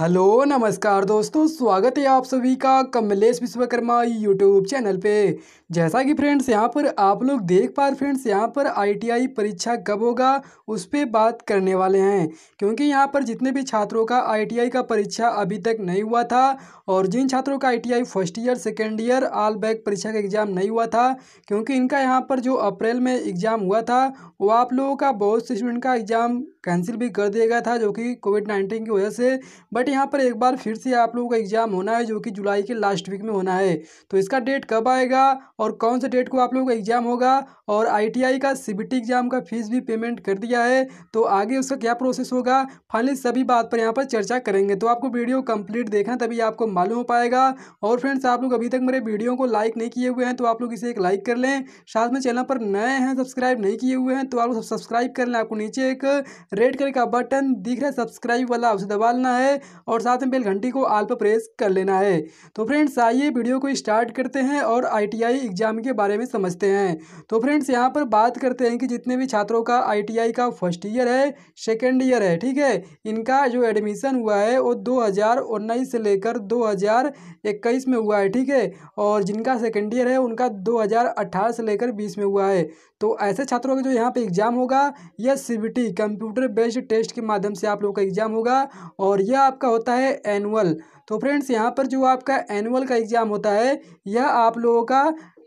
hello नमस्कार दोस्तों स्वागत है आप सभी का कमलेश विश्वकर्मा यूट्यूब चैनल पे जैसा कि फ्रेंड्स यहां पर आप लोग देख पा रहे फ्रेंड्स यहां पर आईटीआई परीक्षा कब होगा उस पर बात करने वाले हैं क्योंकि यहां पर जितने भी छात्रों का आईटीआई का परीक्षा अभी तक नहीं हुआ था और जिन छात्रों का I first year second year all back परीक्षा का एग्ज़ाम नहीं हुआ था क्योंकि इनका यहाँ पर जो अप्रैल में एग्ज़ाम हुआ था वो आप लोगों का बहुत से स्टूडेंट का एग्ज़ाम कैंसिल भी कर दिया गया था जो कि कोविड नाइन्टीन की वजह से बट यहाँ पर एक बार फिर से आप लोगों का एग्जाम होना है जो कि जुलाई के लास्ट वीक में होना है तो इसका डेट कब आएगा और कौन से डेट को आप लोगों का एग्जाम होगा और आईटीआई का सीबीटी एग्जाम का फीस भी पेमेंट कर दिया है तो आगे उसका क्या प्रोसेस होगा फाइनली सभी बात पर यहाँ पर चर्चा करेंगे तो आपको वीडियो कंप्लीट देखना तभी आपको मालूम हो पाएगा और फ्रेंड्स आप लोग अभी तक मेरे वीडियो को लाइक नहीं किए हुए हैं तो आप लोग इसे एक लाइक कर लें साथ में चैनल पर नए हैं सब्सक्राइब नहीं किए हुए हैं तो आप लोग सब्सक्राइब कर लें आपको नीचे एक रेड कलर का बटन दिख रहा है सब्सक्राइब वाला उसे दबा लेना है और साथ में बेल घंटी को आल पर प्रेस कर लेना है तो फ्रेंड्स आइए वीडियो को स्टार्ट करते हैं और आईटीआई एग्ज़ाम के बारे में समझते हैं तो फ्रेंड्स यहाँ पर बात करते हैं कि जितने भी छात्रों का आई का फर्स्ट ईयर है सेकेंड ईयर है ठीक है इनका जो एडमिशन हुआ है वो दो से लेकर दो में हुआ है ठीक है और जिनका सेकेंड ईयर है उनका दो से लेकर बीस में हुआ है तो ऐसे छात्रों का जो यहाँ पे एग्ज़ाम होगा यह सी कंप्यूटर बेस्ड टेस्ट के माध्यम से आप लोग का एग्ज़ाम होगा और यह आपका होता है एनुअल तो फ्रेंड्स यहाँ पर जो आपका एनुअल का एग्ज़ाम होता है यह आप लोगों का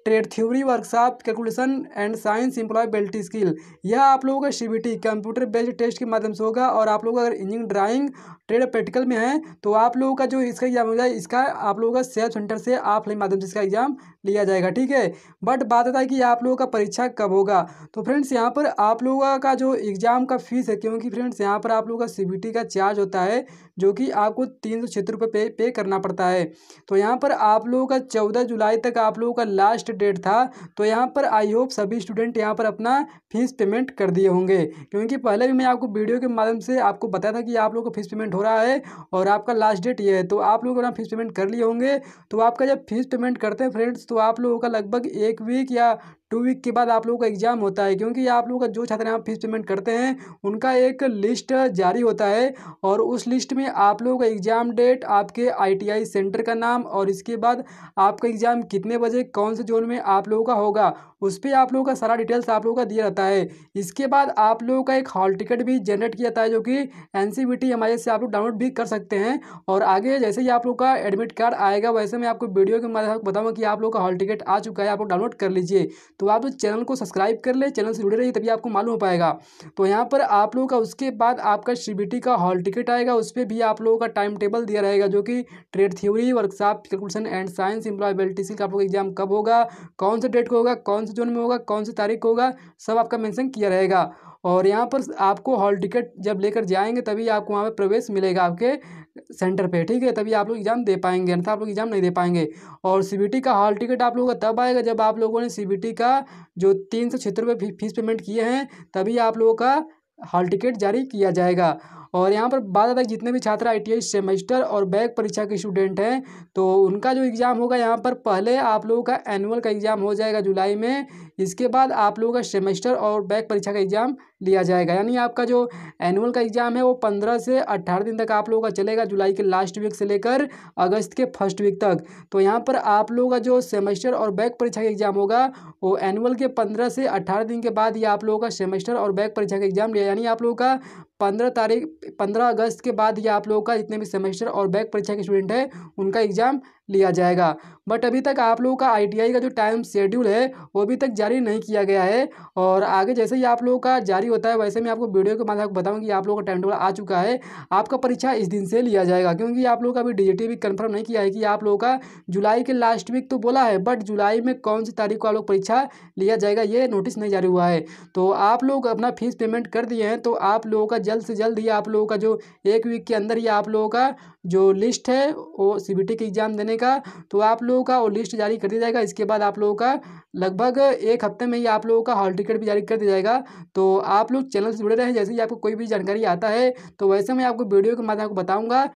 trade theory workshop calculation and science employability skill यह आप लोगों का सी कंप्यूटर बेस्ड टेस्ट के माध्यम से होगा और आप का अगर इंजीनियरिंग ड्राइंग ट्रेड प्रैक्टिकल में है तो आप लोगों का जो इसका एग्जाम हो जाए इसका आप लोगों का सेल्फ सेंटर से ऑफलाइन माध्यम से इसका एग्जाम लिया जाएगा ठीक है बट बात आता है कि आप लोगों का परीक्षा कब होगा तो फ्रेंड्स यहाँ पर आप लोगों का जो एग्ज़ाम का फीस है क्योंकि फ्रेंड्स यहाँ पर आप लोगों का सी का चार्ज होता है जो कि आपको तीन सौ छिहत्तर रुपये पे पे करना पड़ता है तो यहाँ पर आप लोगों का चौदह जुलाई तक आप लोगों का लास्ट डेट था तो यहाँ पर आई होप सभी स्टूडेंट यहाँ पर अपना फीस पेमेंट कर दिए होंगे क्योंकि पहले भी मैं आपको वीडियो के माध्यम से आपको बताया था कि आप लोगों को फीस पेमेंट हो रहा है और आपका लास्ट डेट ये है तो आप लोग अपना फीस पेमेंट कर लिए होंगे तो आपका जब फीस पेमेंट करते हैं फ्रेंड्स तो आप लोगों का लगभग एक वीक या टू वीक के बाद आप लोगों का एग्ज़ाम होता है क्योंकि आप लोगों का जो छात्र यहाँ फीस पेमेंट करते हैं उनका एक लिस्ट जारी होता है और उस लिस्ट में आप लोगों का एग्ज़ाम डेट आपके आई सेंटर का नाम और इसके बाद आपका एग्ज़ाम कितने बजे कौन से जोन में आप लोगों का होगा उस पर आप लोगों का सारा डिटेल्स आप लोगों का दिया रहता है इसके बाद आप लोगों का एक हॉल टिकट भी जनरेट किया जाता है जो कि एन सी बी टी से आप लोग डाउनलोड भी कर सकते हैं और आगे जैसे ही आप लोग का एडमिट कार्ड आएगा वैसे मैं आपको वीडियो के माध्यम बताऊँगा कि आप लोग का हॉल टिकट आ चुका है आप लोग डाउनलोड कर लीजिए तो तो आप चैनल को सब्सक्राइब कर ले चैनल से जुड़े रहिए तभी आपको मालूम हो पाएगा तो यहाँ पर आप लोगों का उसके बाद आपका सी का हॉल टिकट आएगा उस पर भी आप लोगों का टाइम टेबल दिया रहेगा जो कि trade theory workshop calculation and science employability का आप लोग एग्जाम कब होगा कौन से डेट को होगा कौन से जोन में होगा कौन सी तारीख को होगा सब आपका मैंसन किया रहेगा और यहाँ पर आपको हॉल टिकट जब लेकर जाएंगे तभी आपको वहाँ पर प्रवेश मिलेगा आपके सेंटर पे ठीक है तभी आप लोग एग्ज़ाम दे पाएंगे अन्यथा आप लोग एग्ज़ाम नहीं दे पाएंगे और सी का हॉल टिकट आप लोगों का तब आएगा जब आप लोगों ने सी का जो तीन सौ छिहत्तर रुपये फीस पेमेंट किए हैं तभी आप लोगों का हॉल टिकट जारी किया जाएगा और यहाँ पर आता तक जितने भी छात्र आई सेमेस्टर और बैक परीक्षा के स्टूडेंट हैं तो उनका जो एग्ज़ाम होगा यहाँ पर पहले आप लोगों का एनुअल का एग्ज़ाम हो जाएगा जुलाई में इसके बाद आप लोगों का सेमेस्टर और बैक परीक्षा का एग्ज़ाम लिया जाएगा यानी आपका जो एनुअल का एग्ज़ाम है वो पंद्रह से अट्ठारह दिन तक आप लोगों का चलेगा जुलाई के लास्ट वीक से लेकर अगस्त के फर्स्ट वीक तक तो यहाँ पर आप लोगों का जो सेमेस्टर और बैक परीक्षा का एग्ज़ाम होगा वो एनुअल के पंद्रह से अट्ठारह दिन के बाद ही आप लोगों का सेमेस्टर और बैक परीक्षा का एग्ज़ाम लिया यानी आप लोगों का पंद्रह तारीख पंद्रह अगस्त के बाद ही आप लोगों का जितने भी सेमेस्टर और बैक परीक्षा के स्टूडेंट हैं उनका एग्ज़ाम लिया जाएगा बट अभी तक आप लोगों का आईटीआई का जो टाइम शेड्यूल है वो अभी तक जारी नहीं किया गया है और आगे जैसे ही आप लोगों का जारी होता है वैसे मैं आपको वीडियो के माध्यम बताऊँ कि आप लोगों का टाइम टेबल आ चुका है आपका परीक्षा इस दिन से लिया जाएगा क्योंकि आप लोगों का अभी डी भी कन्फर्म नहीं किया है कि आप लोगों का जुलाई के लास्ट वीक तो बोला है बट जुलाई में कौन सी तारीख को आप लोग परीक्षा लिया जाएगा ये नोटिस नहीं जारी हुआ है तो आप लोग अपना फीस पेमेंट कर दिए हैं तो आप लोगों का जल्द से जल्द ही आप लोगों का जो एक वीक के अंदर ही आप लोगों का जो लिस्ट है वो सी के एग्ज़ाम देने का तो आप लोगों का वो लिस्ट जारी कर दिया जाएगा इसके बाद आप लोगों का लगभग एक हफ्ते में ही आप लोगों का हॉल टिकट भी जारी कर दिया जाएगा तो आप लोग चैनल से जुड़े रहें जैसे ही आपको कोई भी जानकारी आता है तो वैसे मैं आपको वीडियो के माध्यम आपको बताऊँगा